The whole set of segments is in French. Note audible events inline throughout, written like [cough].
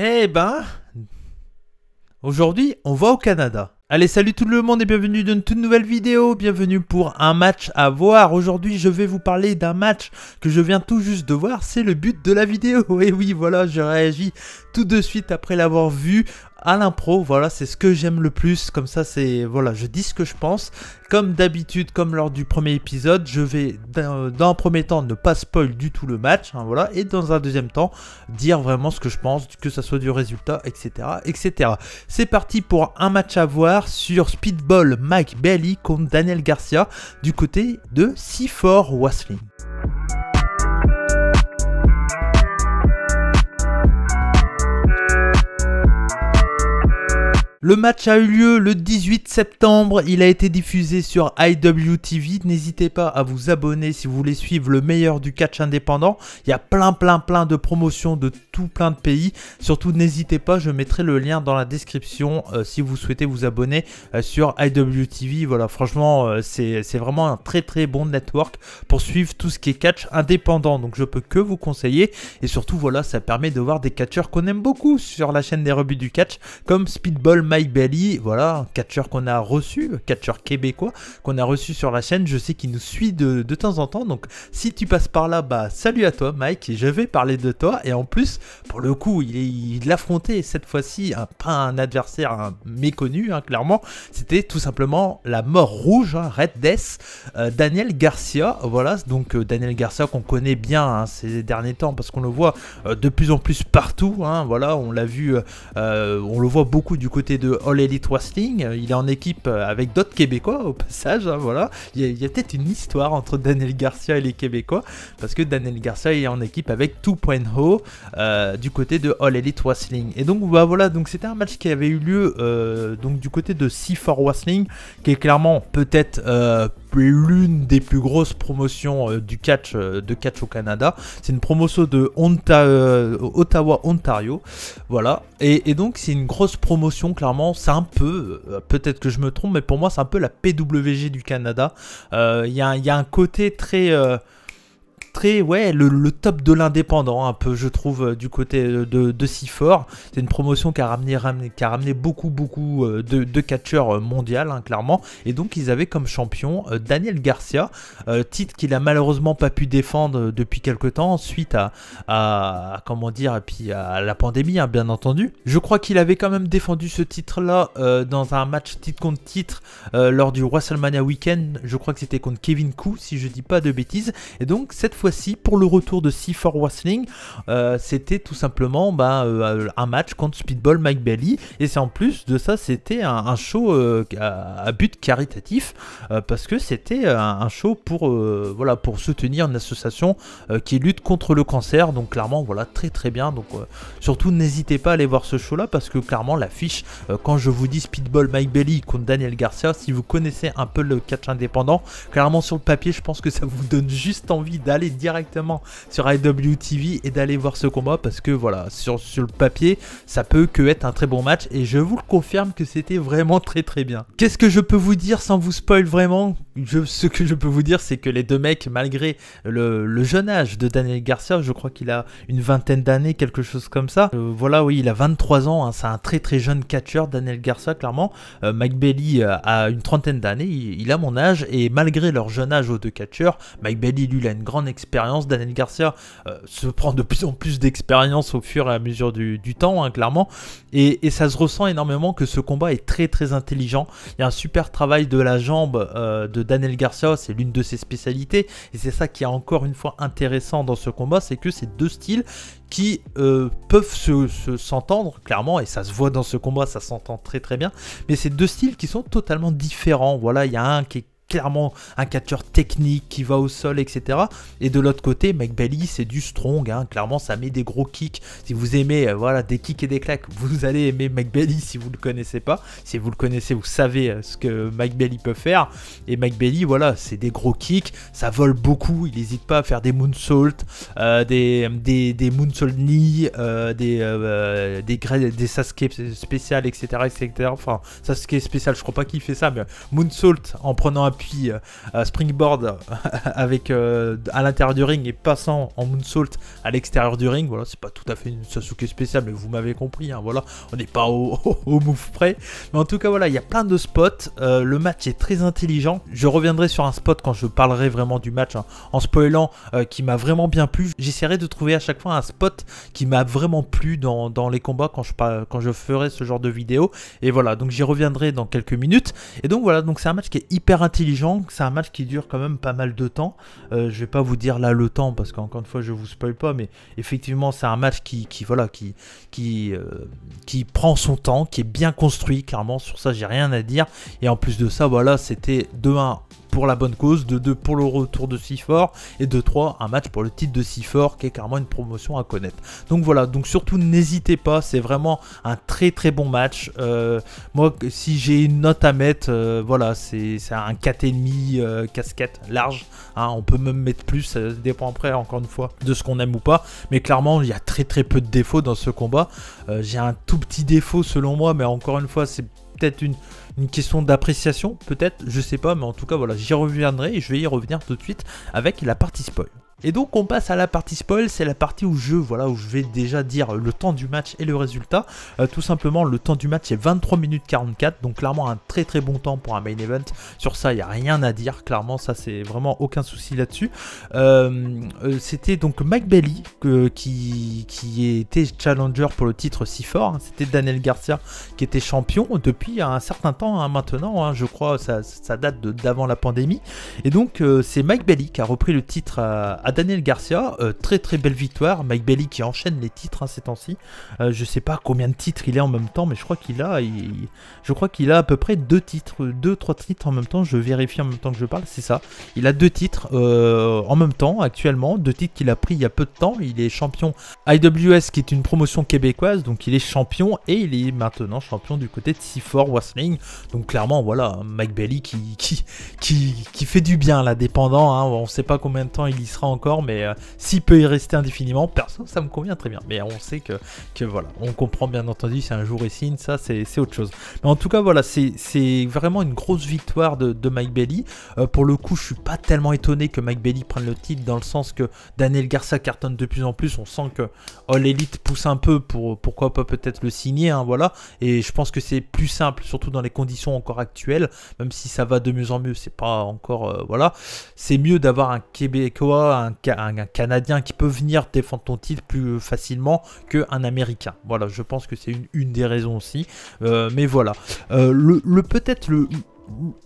Eh ben, aujourd'hui, on va au Canada. Allez, salut tout le monde et bienvenue dans une toute nouvelle vidéo. Bienvenue pour un match à voir. Aujourd'hui, je vais vous parler d'un match que je viens tout juste de voir. C'est le but de la vidéo. [laughs] Et oui, voilà, je réagis tout de suite après l'avoir vu à l'impro, voilà, c'est ce que j'aime le plus, comme ça c'est, voilà, je dis ce que je pense. Comme d'habitude, comme lors du premier épisode, je vais dans un premier temps ne pas spoil du tout le match, hein, voilà, et dans un deuxième temps, dire vraiment ce que je pense, que ça soit du résultat, etc., etc. C'est parti pour un match à voir sur Speedball Mike Bailey contre Daniel Garcia du côté de C4 Wrestling. Le match a eu lieu le 18 septembre, il a été diffusé sur IWTV, n'hésitez pas à vous abonner si vous voulez suivre le meilleur du catch indépendant, il y a plein plein plein de promotions de tout plein de pays, surtout n'hésitez pas, je mettrai le lien dans la description euh, si vous souhaitez vous abonner euh, sur IWTV, voilà franchement euh, c'est vraiment un très très bon network pour suivre tout ce qui est catch indépendant, donc je peux que vous conseiller et surtout voilà ça permet de voir des catcheurs qu'on aime beaucoup sur la chaîne des rebuts du catch comme Speedball, Mike, Mike voilà voilà, catcheur qu'on a reçu, catcheur québécois qu'on a reçu sur la chaîne. Je sais qu'il nous suit de, temps en temps. Donc si tu passes par là, bah salut à toi Mike, je vais parler de toi. Et en plus, pour le coup, il, est, affrontait cette fois-ci pas un adversaire méconnu, hein, clairement. C'était tout simplement la mort rouge, hein, Red Death, euh, Daniel Garcia. Voilà, donc euh, Daniel Garcia qu'on connaît bien hein, ces derniers temps parce qu'on le voit euh, de plus en plus partout. voilà, on l'a vu, on le voit beaucoup du côté de All Elite Wrestling. Il est en équipe avec d'autres Québécois au passage. Hein, voilà. Il y a, peut-être une histoire entre Daniel Garcia et les Québécois parce que Daniel Garcia est en équipe avec 2.0 euh, du côté de All Elite Wrestling. Et donc bah, voilà, donc c'était un match qui avait eu lieu euh, donc du côté de C4 Wrestling qui est clairement peut-être euh, l'une des plus grosses promotions euh, du catch, euh, de catch au Canada. C'est une promotion de euh, Ottawa, Ontario. Voilà. Et, donc, c'est une grosse promotion, clairement. C'est un peu, peut-être que je me trompe, mais pour moi, c'est un peu la PWG du Canada. Il y y, a un côté très très ouais le, top de l'indépendant un peu je trouve euh, du côté euh, de, de fort C'est une promotion qui a ramené, qui a ramené beaucoup beaucoup euh, de, catcheurs mondial hein, clairement et donc ils avaient comme champion Daniel Garcia, titre qu'il a malheureusement pas pu défendre depuis quelques temps suite à, comment dire puis à la pandémie hein, bien entendu. Je crois qu'il avait quand même défendu ce titre là dans un match titre contre titre lors du WrestleMania weekend. Je crois que c'était contre Kevin Koo si je dis pas de bêtises et donc cette fois-ci, pour le retour de c 4 Wrestling, euh, c'était tout simplement bah, euh, un match contre Speedball Mike Bailey. Et c'est en plus de ça, c'était un, show euh, à, but caritatif, parce que c'était un, show pour, voilà, pour soutenir une association qui lutte contre le cancer. Donc clairement, voilà, très très bien. Donc surtout, n'hésitez pas à aller voir ce show-là, parce que clairement, l'affiche, quand je vous dis Speedball Mike Bailey contre Daniel Garcia, si vous connaissez un peu le catch indépendant, clairement sur le papier, je pense que ça vous donne juste envie d'aller directement sur IWTV et d'aller voir ce combat parce que voilà, sur, sur le papier, ça peut que être un très bon match et je vous le confirme que c'était vraiment très très bien. Qu'est-ce que je peux vous dire sans vous spoil vraiment ce que je peux vous dire, c'est que les deux mecs, malgré le, jeune âge de Daniel Garcia, je crois qu'il a une vingtaine d'années, quelque chose comme ça. Euh, voilà, oui, il a 23 ans, hein, c'est un très très jeune catcheur, Daniel Garcia, clairement. Euh, Mike Bailey euh, a une trentaine d'années, il, a mon âge, et malgré leur jeune âge aux deux catcheurs, Mike Bailey, lui, a une grande expérience. Daniel Garcia se prend de plus en plus d'expérience au fur et à mesure du, temps, hein, clairement. Et, et, ça se ressent énormément que ce combat est très très intelligent. Il y a un super travail de la jambe de Daniel Garcia, c'est l'une de ses spécialités. Et c'est ça qui est encore une fois intéressant dans ce combat, c'est que ces deux styles qui euh, peuvent s'entendre se, clairement et ça se voit dans ce combat ça s'entend très très bien mais c'est deux styles qui sont totalement différents voilà il y a un qui est clairement un catcheur technique qui va au sol, etc. Et de l'autre côté, Mike Bailey, c'est du strong, hein. clairement ça met des gros kicks. Si vous aimez euh, voilà, des kicks et des claques, vous allez aimer Bailey si vous ne le connaissez pas. Si vous le connaissez, vous savez euh, ce que Mike Bailey peut faire. Et Mike Bailey, voilà, c'est des gros kicks, ça vole beaucoup, il n'hésite pas à faire des moonsaults, euh, des, des, des moonsault knee, des, des, des Sasuke spécial, etc., etc. Enfin, Sasuke spécial, je crois pas qu'il fait ça, mais moonsault en prenant un puis euh, euh, springboard [laughs] avec euh, à l'intérieur du ring et passant en moonsault à l'extérieur du ring. Voilà, c'est pas tout à fait une Sasuke spéciale, mais vous m'avez compris. Hein, voilà, on n'est pas [laughs] au, move près. Mais en tout cas, voilà, il y a plein de spots. le match est très intelligent. Je reviendrai sur un spot quand je parlerai vraiment du match hein, en spoilant qui m'a vraiment bien plu. J'essaierai de trouver à chaque fois un spot qui m'a vraiment plu dans, les combats quand je, quand je ferai ce genre de vidéo. Et voilà, donc j'y reviendrai dans quelques minutes. Et donc voilà, donc c'est un match qui est hyper intelligent c'est un match qui dure quand même pas mal de temps. Euh, je vais pas vous dire là le temps parce qu'encore une fois je vous spoil pas, mais effectivement c'est un match qui, voilà qui qui euh, qui prend son temps, qui est bien construit. Clairement sur ça j'ai rien à dire. Et en plus de ça voilà c'était 2-1 pour la bonne cause, de 2 pour le retour de Sifor et de 3 un match pour le titre de Sifor qui est clairement une promotion à connaître. Donc voilà, donc surtout n'hésitez pas, c'est vraiment un très très bon match. Euh, moi si j'ai une note à mettre, euh, voilà, c'est un 4,5 euh, casquette large. Hein, on peut même mettre plus, ça dépend après encore une fois de ce qu'on aime ou pas. Mais clairement, il y a très très peu de défauts dans ce combat. j'ai un tout petit défaut selon moi, mais encore une fois, c'est peut-être une, question d'appréciation, peut-être, je sais pas, mais en tout cas, voilà, j'y reviendrai et je vais y revenir tout de suite avec la partie spoil. Et donc on passe à la partie spoil, c'est la partie où je, voilà, où je vais déjà dire le temps du match et le résultat. Euh, tout simplement, le temps du match est 23 minutes 44, donc clairement un très très bon temps pour un main event. Sur ça, il n'y a rien à dire, clairement, ça c'est vraiment aucun souci là-dessus. Euh, euh, c'était donc Mike Bailey qui, qui était challenger pour le titre si fort. Hein. C'était Daniel Garcia qui était champion depuis un certain temps hein, maintenant, hein, je crois, ça, ça date d'avant la pandémie. Et donc c'est Mike Bailey qui a repris le titre à Daniel Garcia, euh, très très belle victoire. Mike Bailey qui enchaîne les titres hein, ces temps-ci. Je euh, je sais pas combien de titres il a en même temps, mais je crois qu'il a, je crois qu'il a à peu près deux titres, deux trois titres en même temps. Je vérifie en même temps que je parle, c'est ça. Il a deux titres euh, en même temps actuellement, deux titres qu'il a pris il y a peu de temps. Il est champion IWS qui est une promotion québécoise, donc il est champion et il est maintenant champion du côté de C4 Wrestling. Donc clairement voilà, Mike Bailey qui qui qui, fait du bien là, dépendant. On hein. on sait pas combien de temps il y sera en mais euh, s'il peut y rester indéfiniment, perso, ça me convient très bien. Mais on sait que, que voilà, on comprend bien entendu, c'est un jour et signe, ça c'est autre chose. Mais en tout cas, voilà, c'est vraiment une grosse victoire de, Mike Bailey. Euh, pour le coup, je suis pas tellement étonné que Mike Bailey prenne le titre, dans le sens que Daniel Garcia cartonne de plus en plus. On sent que All Elite pousse un peu pour pourquoi pas peut-être le signer, hein, voilà. Et je pense que c'est plus simple, surtout dans les conditions encore actuelles, même si ça va de mieux en mieux, c'est pas encore, euh, voilà. C'est mieux d'avoir un Québécois, un un, Canadien qui peut venir défendre ton titre plus euh, facilement qu'un Américain. Voilà, je pense que c'est une, des raisons aussi. Euh, mais voilà. Euh, le, le peut-être le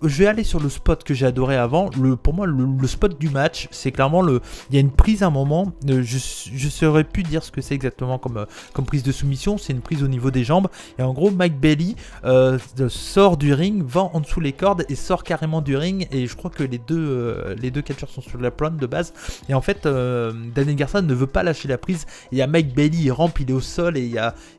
je vais aller sur le spot que j'ai adoré avant. pour moi, le, spot du match, c'est clairement le. Il y a une prise à un moment. Euh, je ne saurais plus dire ce que c'est exactement euh, comme, prise de soumission. C'est une prise au niveau des jambes. Et en gros, Mike Bailey euh, sort du ring, va en dessous les cordes et sort carrément du ring. Et je crois que les deux, catcheurs sont sur la plante de base. Et en fait, Daniel ne veut pas lâcher la prise. Il y a Mike Bailey, il rampe, il est au sol et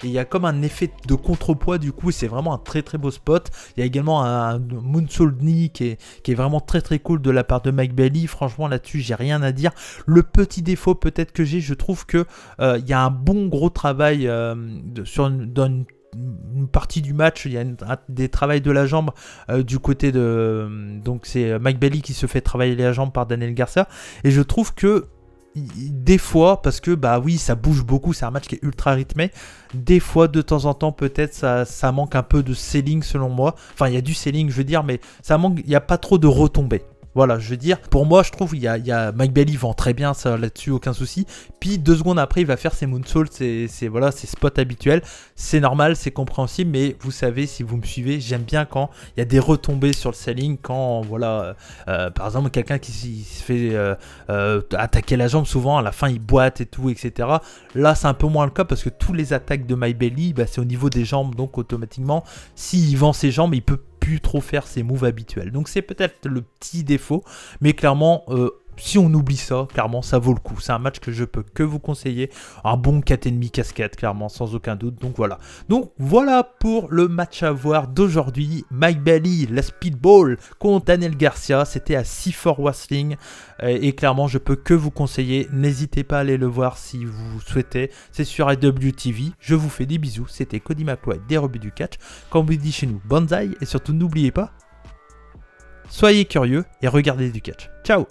il y a, comme un effet de contrepoids du coup. C'est vraiment un très très beau spot. Il y a également un Moonsoldny qui est, vraiment très très cool de la part de Mike Bailey. Franchement là-dessus j'ai rien à dire. Le petit défaut peut-être que j'ai, je trouve que euh, il y a un bon gros travail euh, sur une, dans une partie du match, il y a des travails de la jambe euh, du côté de donc c'est Mike Bailey qui se fait travailler la jambe par Daniel Garcia et je trouve que des fois, parce que bah oui, ça bouge beaucoup, c'est un match qui est ultra rythmé. Des fois, de temps en temps, peut-être ça, ça, manque un peu de selling selon moi. Enfin, il y a du selling, je veux dire, mais ça manque, il n'y a pas trop de retombées. Voilà, je veux dire, pour moi, je trouve, il y a, Mike Bailey vend très bien ça là-dessus, aucun souci. Puis deux secondes après, il va faire ses moonsaults, ses, c'est voilà, ses spots habituels. C'est normal, c'est compréhensible, mais vous savez, si vous me suivez, j'aime bien quand il y a des retombées sur le selling, quand, voilà, euh, euh, par exemple, quelqu'un qui se fait euh, attaquer la jambe, souvent, à la fin, il boite et tout, etc. Là, c'est un peu moins le cas parce que tous les attaques de Mike Bailey, bah, c'est au niveau des jambes, donc automatiquement, s'il vend ses jambes, il peut trop faire ses moves habituels. Donc c'est peut-être le petit défaut, mais clairement, euh, si on oublie ça, clairement, ça vaut le coup. C'est un match que je peux que vous conseiller. Un bon 4,5 casquette, clairement, sans aucun doute. Donc voilà. Donc voilà pour le match à voir d'aujourd'hui. Mike Bailey, la Speedball contre Daniel Garcia. C'était à 6 Wrestling. Et clairement, je peux que vous conseiller. N'hésitez pas à aller le voir si vous souhaitez. C'est sur AWTV. Je vous fais des bisous. C'était Cody McLeod des rebuts du catch. Comme vous dit chez nous, banzai. Et surtout, n'oubliez pas, soyez curieux et regardez du catch. Ciao